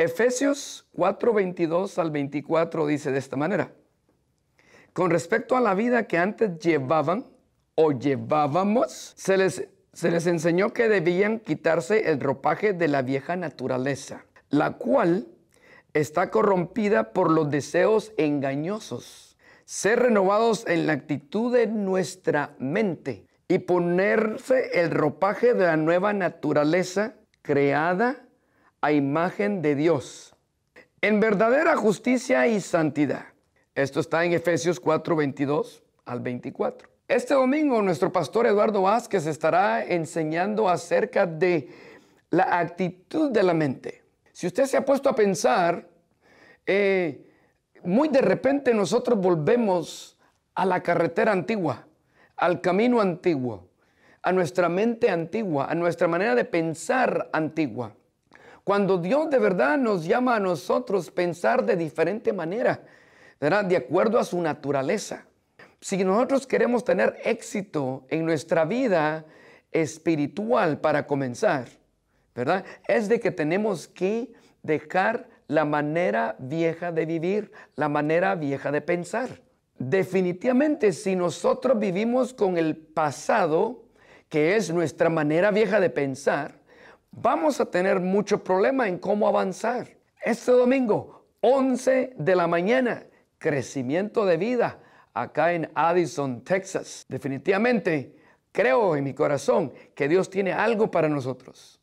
Efesios 4, 22 al 24 dice de esta manera, con respecto a la vida que antes llevaban o llevábamos, se les, se les enseñó que debían quitarse el ropaje de la vieja naturaleza, la cual está corrompida por los deseos engañosos, ser renovados en la actitud de nuestra mente y ponerse el ropaje de la nueva naturaleza creada a imagen de Dios, en verdadera justicia y santidad. Esto está en Efesios 4, 22 al 24. Este domingo nuestro pastor Eduardo Vázquez estará enseñando acerca de la actitud de la mente. Si usted se ha puesto a pensar, eh, muy de repente nosotros volvemos a la carretera antigua, al camino antiguo, a nuestra mente antigua, a nuestra manera de pensar antigua. Cuando Dios de verdad nos llama a nosotros pensar de diferente manera, ¿verdad? de acuerdo a su naturaleza. Si nosotros queremos tener éxito en nuestra vida espiritual para comenzar, ¿verdad? Es de que tenemos que dejar la manera vieja de vivir, la manera vieja de pensar. Definitivamente, si nosotros vivimos con el pasado, que es nuestra manera vieja de pensar, vamos a tener mucho problema en cómo avanzar. Este domingo, 11 de la mañana, crecimiento de vida acá en Addison, Texas. Definitivamente, creo en mi corazón que Dios tiene algo para nosotros.